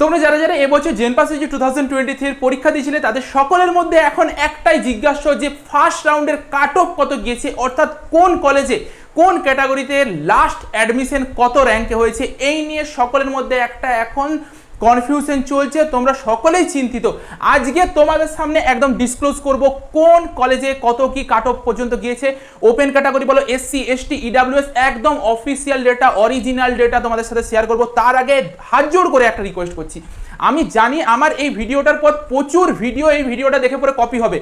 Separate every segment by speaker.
Speaker 1: তোমরা যারা যারা এবছর জেনপাসে যে টু থাউজেন্ড টোয়েন্টি থ্রির পরীক্ষা দিয়েছিলে তাদের সকলের মধ্যে এখন একটাই জিজ্ঞাসা যে ফার্স্ট রাউন্ডের কাট অফ কত গিয়েছে অর্থাৎ কোন কলেজে কোন ক্যাটাগরিতে লাস্ট অ্যাডমিশন কত র্যাঙ্কে হয়েছে এই নিয়ে সকলের মধ্যে একটা এখন কনফিউশন চলছে তোমরা সকলেই চিন্তিত আজকে তোমাদের সামনে একদম ডিসক্লোজ করব কোন কলেজে কত কি কাট অফ পর্যন্ত গিয়েছে ওপেন ক্যাটাগরি বলো এসসি এসটি ইডাব্লিউএস একদম অফিসিয়াল ডেটা অরিজিনাল ডেটা তোমাদের সাথে শেয়ার করব তার আগে হাত জোর করে একটা রিকোয়েস্ট করছি আমি জানি আমার এই ভিডিওটার পর প্রচুর ভিডিও এই ভিডিওটা দেখে পরে কপি হবে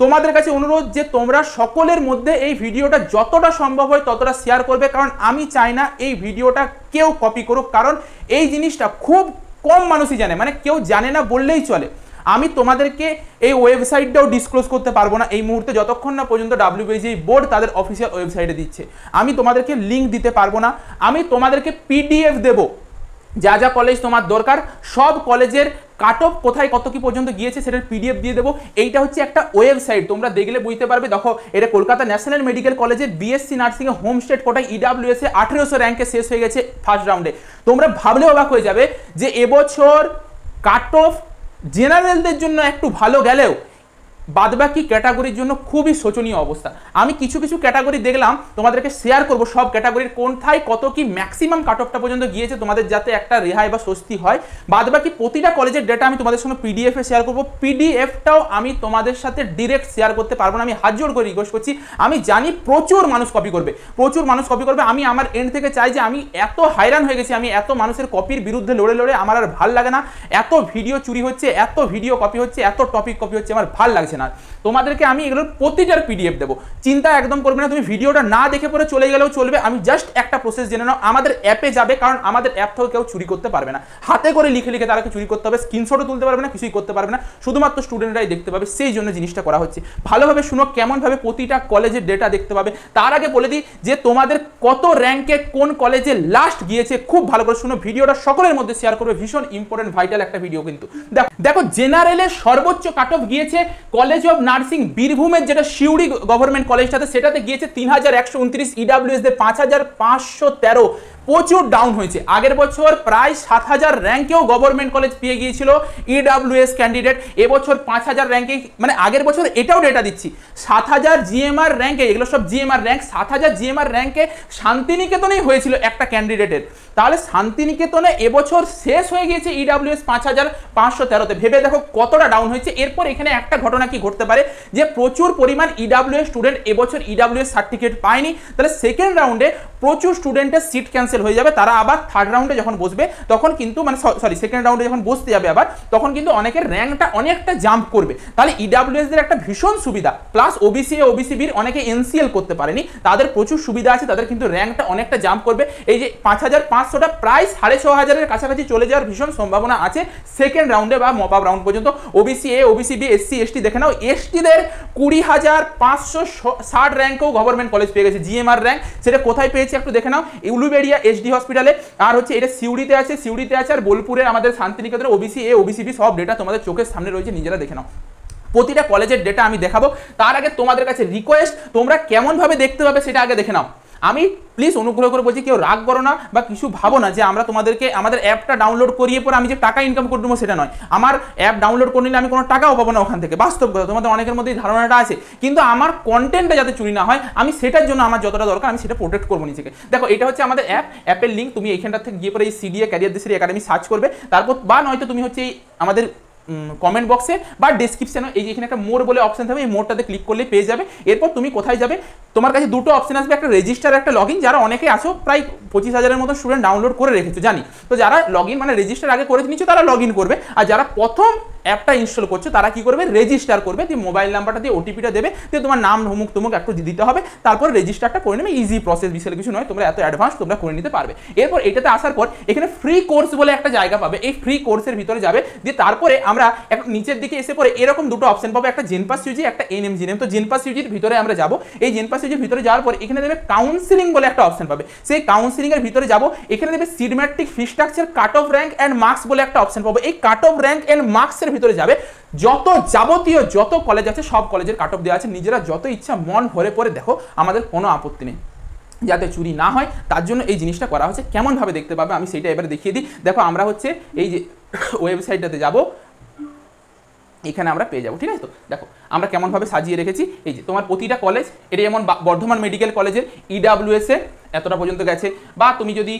Speaker 1: তোমাদের কাছে অনুরোধ যে তোমরা সকলের মধ্যে এই ভিডিওটা যতটা সম্ভব হয় ততটা শেয়ার করবে কারণ আমি চাই না এই ভিডিওটা কেউ কপি করুক কারণ এই জিনিসটা খুব কম মানুষই জানে মানে কেউ জানে না বললেই চলে আমি তোমাদেরকে এই ওয়েবসাইটটাও ডিসক্লোজ করতে পারবো না এই মুহূর্তে যতক্ষণ না পর্যন্ত ডাব্লিউবিজি বোর্ড তাদের অফিসিয়াল ওয়েবসাইটে দিচ্ছে আমি তোমাদেরকে লিঙ্ক দিতে পারবো না আমি তোমাদেরকে পিডিএফ দেবো যা যা কলেজ তোমার দরকার সব কলেজের কাট অফ কোথায় কত কি পর্যন্ত গিয়েছে সেটার পিডিএফ দিয়ে দেবো এইটা হচ্ছে একটা ওয়েবসাইট তোমরা দেখলে বুঝতে পারবে দেখো এটা কলকাতা ন্যাশনাল মেডিকেল কলেজের বিএসসি নার্সিংয়ে হোম স্টেট কোটায় ইডাব্লিউএসে e আঠেরোশো র্যাঙ্কে শেষ হয়ে গেছে ফার্স্ট রাউন্ডে তোমরা ভাবলে অবাক হয়ে যাবে যে এবছর কাট অফ জেনারেলদের জন্য একটু ভালো গেলেও বাদবাকি ক্যাটাগরির জন্য খুবই শোচনীয় অবস্থা আমি কিছু কিছু ক্যাটাগরি দেখলাম তোমাদেরকে শেয়ার করব সব ক্যাটাগরির কোনথায় কত কি ম্যাক্সিমাম কাট অফটা পর্যন্ত গিয়েছে তোমাদের যাতে একটা রেহাই বা স্বস্তি হয় বাদবাকি প্রতিটা কলেজের ডেটা আমি তোমাদের সঙ্গে পিডিএফে শেয়ার করব পিডিএফটাও আমি তোমাদের সাথে ডিরেক্ট শেয়ার করতে পারবো না আমি হাত জোর করে রিকোয়েস্ট করছি আমি জানি প্রচুর মানুষ কপি করবে প্রচুর মানুষ কপি করবে আমি আমার এন্ড থেকে চাই যে আমি এত হাইরান হয়ে গেছি আমি এত মানুষের কপির বিরুদ্ধে লড়ে লড়ে আমার আর ভাল লাগে না এত ভিডিও চুরি হচ্ছে এত ভিডিও কপি হচ্ছে এত টপিক কপি হচ্ছে আমার ভাল লাগছে না না তোমাদেরকে আমি এগুলোর প্রতিটার পিডিএফ দেবো চিন্তা একদম করবে না তুমি ভিডিওটা না দেখে পরে চলে গেলেও চলবে আমি জাস্ট একটা প্রসেস জেনে নাও আমাদের অ্যাপে যাবে কারণ আমাদের অ্যাপ থেকে কেউ চুরি করতে পারবে না হাতে করে লিখে লিখে তারাকে চুরি করতে হবে স্ক্রিনশটও তুলতে পারবে না কিছুই করতে পারবে না শুধুমাত্র স্টুডেন্টরাই দেখতে পাবে সেই জন্য জিনিসটা করা হচ্ছে ভালোভাবে শুনো কেমনভাবে প্রতিটা কলেজের ডেটা দেখতে পাবে তার আগে বলে দিই যে তোমাদের কত র্যাঙ্কে কোন কলেজে লাস্ট গিয়েছে খুব ভালো করে শুনো ভিডিওটা সকলের মধ্যে শেয়ার করবে ভীষণ ইম্পর্টেন্ট ভাইটাল একটা ভিডিও কিন্তু দেখো জেনারেলে সর্বোচ্চ কাট অফ গিয়েছে কলেজ অফ নার্সিং বীরভূমের যেটা শিউরি গভর্নমেন্ট কলেজটাতে সেটাতে গিয়েছে তিন হাজার একশো উনত্রিশ ইডাব্লিউএসদের e পাঁচ হাজার পাঁচশো তেরো প্রচুর ডাউন হয়েছে আগের বছর প্রায় সাত হাজার র্যাঙ্কেও গভর্নমেন্ট কলেজ পেয়ে গিয়েছিল ইডাব্লিউএস e ক্যান্ডিডেট এবছর পাঁচ হাজার র্যাঙ্কে মানে আগের বছর এটাও ডেটা দিচ্ছি সাত হাজার জিএমআর র্যাঙ্কে এগুলো সব জিএমআর র্যাঙ্ক সাত হাজার জিএমআর র্যাঙ্কে শান্তিনিকেতনেই হয়েছিল একটা ক্যান্ডিডেটের তাহলে শান্তিনিকেতনে এবছর শেষ হয়ে গিয়েছে ইডাব্লিউএস e পাঁচ হাজার পাঁচশো তেরোতে ভেবে দেখো কতটা ডাউন হয়েছে এরপর এখানে একটা ঘটনা কি ঘটতে পারে যে প্রচুর পরিমাণ ইডাব্লিউএস e স্টুডেন্ট এবছর ইডাব্লিউএস সার্টিফিকেট পায়নি তাহলে সেকেন্ড রাউন্ডে প্রচুর স্টুডেন্টের সিট ক্যান্সেল ক্যান্সেল হয়ে যাবে তারা আবার থার্ড রাউন্ডে যখন বসবে তখন কিন্তু মানে সরি সেকেন্ড রাউন্ডে যখন বসতে যাবে আবার তখন কিন্তু অনেকের র্যাঙ্কটা অনেকটা জাম্প করবে তাহলে ইডাব্লিউএসদের e একটা ভীষণ সুবিধা প্লাস ওবিসি এ ওবিসিবির অনেকে এনসিএল করতে পারেনি তাদের প্রচুর সুবিধা আছে তাদের কিন্তু র্যাঙ্কটা অনেকটা জাম্প করবে এই যে পাঁচ হাজার পাঁচশোটা প্রায় সাড়ে ছ হাজারের কাছাকাছি চলে যাওয়ার ভীষণ সম্ভাবনা আছে সেকেন্ড রাউন্ডে বা মপ আপ রাউন্ড পর্যন্ত OBC A OBC B SC ST দেখে নাও এসটিদের কুড়ি হাজার পাঁচশো ষাট র্যাঙ্কেও গভর্নমেন্ট কলেজ পেয়ে গেছে জিএমআর র্যাঙ্ক সেটা কোথায় পেয়েছে একটু দেখে নাও উলুবেড়িয়া এসডি হসপিটালে আর হচ্ছে এটা সিউড়িতে আছে সিউড়িতে আছে আর বোলপুরের আমাদের Santiniketan OBC A OBC B সব ডেটা তোমাদের চোখের সামনে রয়েছে নিজেরা দেখে নাও প্রতিটা কলেজের ডেটা আমি দেখাবো তার আগে তোমাদের কাছে রিকোয়েস্ট তোমরা কেমনভাবে দেখতে পাবে সেটা আগে দেখে নাও আমি প্লিজ অনুগ্রহ করে বলছি কেউ রাগ করো না বা কিছু ভাবো না যে আমরা তোমাদেরকে আমাদের অ্যাপটা ডাউনলোড করিয়ে পরে আমি যে টাকা ইনকাম করে দেবো সেটা নয় আমার অ্যাপ ডাউনলোড করে নিলে আমি কোনো টাকাও পাবো না ওখান থেকে বাস্তব তোমাদের অনেকের মধ্যেই ধারণাটা আছে কিন্তু আমার কন্টেন্টটা যাতে চুরি না হয় আমি সেটার জন্য আমার যতটা দরকার আমি সেটা প্রোটেক্ট করবো নিজেকে দেখো এটা হচ্ছে আমাদের অ্যাপ অ্যাপের লিঙ্ক তুমি এখানটার থেকে গিয়ে পরে এই সিডিএ ক্যারিয়ার দেশের একাডেমি সার্চ করবে তারপর বা নয়তো তুমি হচ্ছে এই আমাদের কমেন্ট বক্সে বা ডেসক্রিপশানে এই এখানে একটা মোড় বলে অপশান থাকবে এই মোরটাতে ক্লিক করলে পেয়ে যাবে এরপর তুমি কোথায় যাবে তোমার কাছে দুটো অপশান আসবে একটা রেজিস্টার একটা লগ যারা অনেকে আসো প্রায় পঁচিশ হাজারের মতো স্টুডেন্ট ডাউনলোড করে রেখেছো জানি তো যারা লগ মানে রেজিস্টার আগে করে নিচ্ছ তারা লগ করবে আর যারা প্রথম অ্যাপটা ইনস্টল করছে তারা কি করবে রেজিস্টার করবে দিয়ে মোবাইল নাম্বারটা দিয়ে ওটিপিটা দেবে দিয়ে তোমার নাম হুমুক তুমুক একটু দিতে হবে তারপর রেজিস্টারটা করে নেবে ইজি প্রসেস বিশাল কিছু নয় তোমরা এত অ্যাডভান্স তোমরা করে নিতে পারবে এরপর এটাতে আসার পর এখানে ফ্রি কোর্স বলে একটা জায়গা পাবে এই ফ্রি কোর্সের ভিতরে যাবে দিয়ে তারপরে আমরা নিচের দিকে এসে পরে এরকম দুটো অপশন পাবো একটা জেনপাস ইউজি একটা এন এম তো জেনপাস ইউজির ভিতরে আমরা যাবো এই জেনপাস ইউজির ভিতরে যাওয়ার পর এখানে দেবে কাউন্সিলিং বলে একটা অপশন পাবে সেই কাউন্সিলিং এর ভিতরে যাবো এখানে দেবে সিডম্যাট্রিক fee structure cut off rank and marks বলে একটা অপশন পাবো এই কাট অফ র্যাঙ্ক অ্যান্ড মার্কসের এর ভিতরে যাবে যত যাবতীয় যত কলেজ আছে সব কলেজের কাট অফ দেওয়া আছে নিজেরা যত ইচ্ছা মন ভরে পরে দেখো আমাদের কোনো আপত্তি নেই যাতে চুরি না হয় তার জন্য এই জিনিসটা করা হচ্ছে কেমনভাবে দেখতে পাবে আমি সেটা এবারে দেখিয়ে দিই দেখো আমরা হচ্ছে এই যে ওয়েবসাইটটাতে যাব এখানে আমরা পেয়ে যাবো ঠিক আছে তো দেখো আমরা কেমনভাবে সাজিয়ে রেখেছি এই যে তোমার প্রতিটা কলেজ এটা যেমন বর্ধমান মেডিকেল কলেজের ইডাব্লিউএসএ এতটা পর্যন্ত গেছে বা তুমি যদি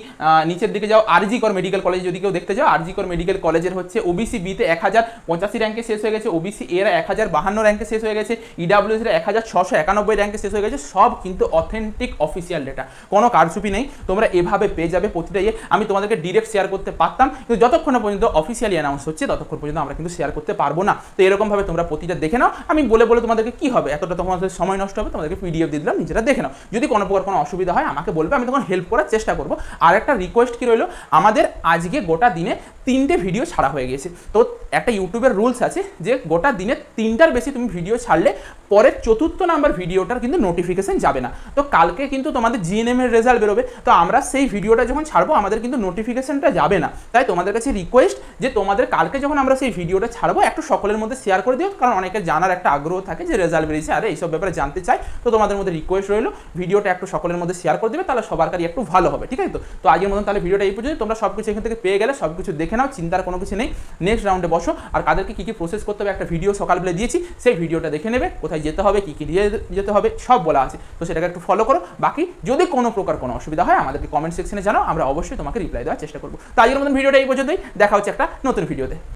Speaker 1: নিচের দিকে যাও আরজি কর মেডিকেল কলেজ যদি কেউ দেখতে যাও আরজি কর মেডিকেল কলেজের হচ্ছে ওবিসি বিতে এক হাজার পঁচাশি র্যাঙ্কে শেষ হয়ে গেছে ওবিসি এরা এক হাজার বাহান্ন র্যাঙ্কে শেষ হয়ে গেছে ইডাব্লিউএস e এর এক হাজার ছশো একানব্বই র্যাঙ্কে শেষ হয়ে গেছে সব কিন্তু অথেন্টিক অফিসিয়াল ডেটা কোনো কারচুপি নেই তোমরা এভাবে পেয়ে যাবে প্রতিটা ইয়ে আমি তোমাদেরকে ডিরেক্ট শেয়ার করতে পারতাম কিন্তু যতক্ষণ পর্যন্ত অফিসিয়ালি অ্যানাউন্স হচ্ছে ততক্ষণ পর্যন্ত আমরা কিন্তু শেয়ার করতে পারবো না তো এরকমভাবে তোমরা প্রতিটা দেখে নাও আমি আমি বলে বলে তোমাদেরকে কি হবে এতটা তোমাদের সময় নষ্ট হবে তোমাদেরকে পিডিএফ দিয়ে দিলাম নিজেরা দেখে নাও যদি কোনো প্রকার কোনো অসুবিধা হয় আমাকে বলবে আমি তখন হেল্প করার চেষ্টা করবো আর একটা রিকোয়েস্ট কি রইলো আমাদের আজকে গোটা দিনে তিনটে ভিডিও ছাড়া হয়ে গেছে তো একটা ইউটিউবের রুলস আছে যে গোটা দিনে তিনটার বেশি তুমি ভিডিও ছাড়লে পরের চতুর্থ নাম্বার ভিডিওটার কিন্তু নোটিফিকেশান যাবে না তো কালকে কিন্তু তোমাদের এর রেজাল্ট বেরোবে তো আমরা সেই ভিডিওটা যখন ছাড়বো আমাদের কিন্তু নোটিফিকেশানটা যাবে না তাই তোমাদের কাছে রিকোয়েস্ট যে তোমাদের কালকে যখন আমরা সেই ভিডিওটা ছাড়বো একটু সকলের মধ্যে শেয়ার করে দিও কারণ অনেকের জানার একটা আগ্রহ থাকে যে রেজাল্ট বেরিয়েছে আরে এইসব ব্যাপারে জানতে চাই তো তোমাদের মধ্যে রিকোয়েস্ট রইলো ভিডিওটা একটু সকলের মধ্যে শেয়ার করে দেবে তাহলে সবার কারি একটু ভালো হবে ঠিক আছে তো তো আজকের মতন তাহলে ভিডিওটা এই পর্যন্ত তোমরা সব কিছু এখান থেকে পেয়ে গেলে সব কিছু দেখে নাও চিন্তার কোনো কিছু নেই নেক্সট রাউন্ডে বসো আর কাদেরকে কী কী প্রসেস করতে হবে একটা ভিডিও সকালবেলা দিয়েছি সেই ভিডিওটা দেখে নেবে কোথায় যেতে হবে কী কী দিয়ে যেতে হবে সব বলা আছে তো সেটাকে একটু ফলো করো বাকি যদি কোনো প্রকার কোনো অসুবিধা হয় আমাদেরকে কমেন্ট সেকশনে জানাও আমরা অবশ্যই তোমাকে রিপ্লাই দেওয়ার চেষ্টা করবো তো আজকের মতন ভিডিওটা এই পর্যন্তই দেখা হচ্ছে একটা নতুন ভিডিওতে